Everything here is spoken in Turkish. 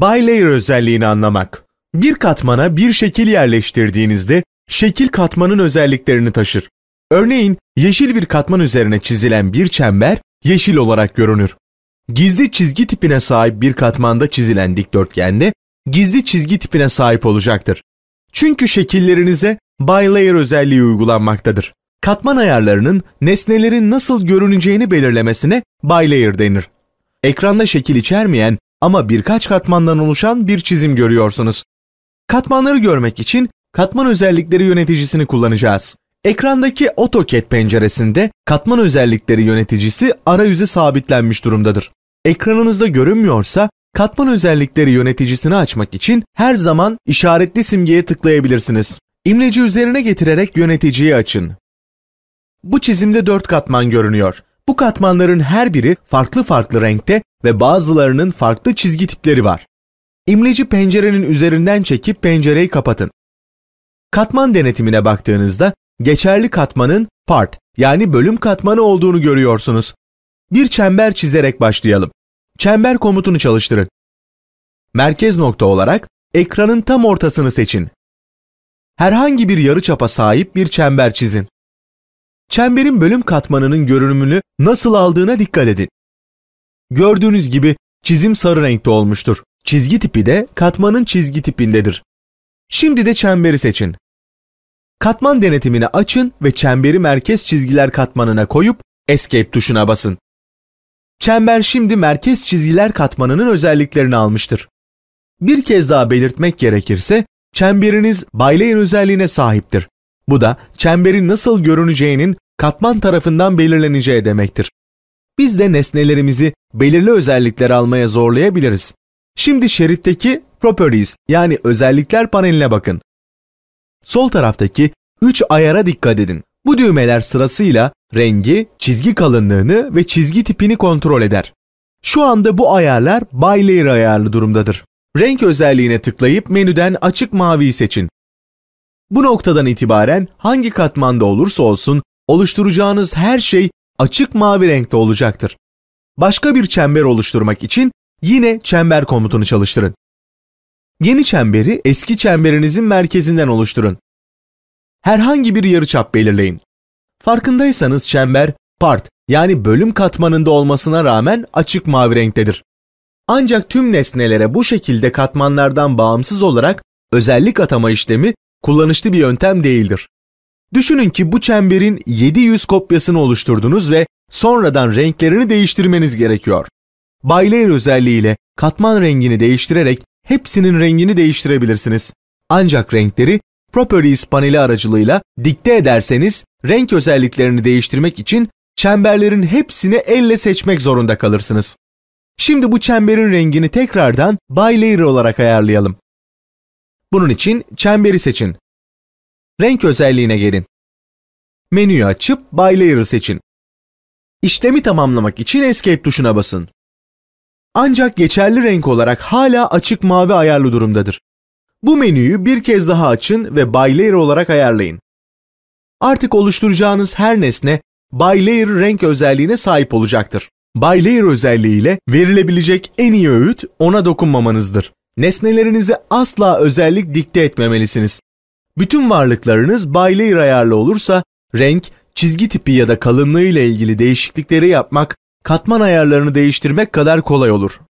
bilayer özelliğini anlamak. Bir katmana bir şekil yerleştirdiğinizde şekil katmanın özelliklerini taşır. Örneğin yeşil bir katman üzerine çizilen bir çember yeşil olarak görünür. Gizli çizgi tipine sahip bir katmanda çizilen dikdörtgende gizli çizgi tipine sahip olacaktır. Çünkü şekillerinize bilayer özelliği uygulanmaktadır. Katman ayarlarının nesnelerin nasıl görüneceğini belirlemesine bilayer denir. Ekranda şekil içermeyen ama birkaç katmandan oluşan bir çizim görüyorsunuz. Katmanları görmek için katman özellikleri yöneticisini kullanacağız. Ekrandaki AutoCAD penceresinde katman özellikleri yöneticisi arayüze sabitlenmiş durumdadır. Ekranınızda görünmüyorsa katman özellikleri yöneticisini açmak için her zaman işaretli simgeye tıklayabilirsiniz. İmleci üzerine getirerek yöneticiyi açın. Bu çizimde 4 katman görünüyor. Bu katmanların her biri farklı farklı renkte ve bazılarının farklı çizgi tipleri var. İmleci pencerenin üzerinden çekip pencereyi kapatın. Katman denetimine baktığınızda geçerli katmanın part yani bölüm katmanı olduğunu görüyorsunuz. Bir çember çizerek başlayalım. Çember komutunu çalıştırın. Merkez nokta olarak ekranın tam ortasını seçin. Herhangi bir yarıçapa sahip bir çember çizin. Çemberin bölüm katmanının görünümünü nasıl aldığına dikkat edin. Gördüğünüz gibi çizim sarı renkte olmuştur. Çizgi tipi de katmanın çizgi tipindedir. Şimdi de çemberi seçin. Katman denetimini açın ve çemberi merkez çizgiler katmanına koyup Escape tuşuna basın. Çember şimdi merkez çizgiler katmanının özelliklerini almıştır. Bir kez daha belirtmek gerekirse çemberiniz Baylayer özelliğine sahiptir. Bu da çemberin nasıl görüneceğinin katman tarafından belirleneceği demektir biz de nesnelerimizi belirli özellikler almaya zorlayabiliriz. Şimdi şeritteki Properties yani özellikler paneline bakın. Sol taraftaki 3 ayara dikkat edin. Bu düğmeler sırasıyla rengi, çizgi kalınlığını ve çizgi tipini kontrol eder. Şu anda bu ayarlar by layer ayarlı durumdadır. Renk özelliğine tıklayıp menüden açık maviyi seçin. Bu noktadan itibaren hangi katmanda olursa olsun oluşturacağınız her şey açık mavi renkte olacaktır. Başka bir çember oluşturmak için yine çember komutunu çalıştırın. Yeni çemberi eski çemberinizin merkezinden oluşturun. Herhangi bir yarıçap belirleyin. Farkındaysanız çember part yani bölüm katmanında olmasına rağmen açık mavi renktedir. Ancak tüm nesnelere bu şekilde katmanlardan bağımsız olarak özellik atama işlemi kullanışlı bir yöntem değildir. Düşünün ki bu çemberin 700 kopyasını oluşturdunuz ve sonradan renklerini değiştirmeniz gerekiyor. Baylayer özelliğiyle katman rengini değiştirerek hepsinin rengini değiştirebilirsiniz. Ancak renkleri Properties paneli aracılığıyla dikte ederseniz renk özelliklerini değiştirmek için çemberlerin hepsini elle seçmek zorunda kalırsınız. Şimdi bu çemberin rengini tekrardan By olarak ayarlayalım. Bunun için çemberi seçin Renk özelliğine gelin. Menüyü açıp By seçin. İşlemi tamamlamak için Escape tuşuna basın. Ancak geçerli renk olarak hala açık mavi ayarlı durumdadır. Bu menüyü bir kez daha açın ve By olarak ayarlayın. Artık oluşturacağınız her nesne By renk özelliğine sahip olacaktır. By özelliğiyle verilebilecek en iyi öğüt ona dokunmamanızdır. Nesnelerinizi asla özellik dikte etmemelisiniz. Bütün varlıklarınız Baylayer ayarlı olursa renk, çizgi tipi ya da kalınlığı ile ilgili değişiklikleri yapmak, katman ayarlarını değiştirmek kadar kolay olur.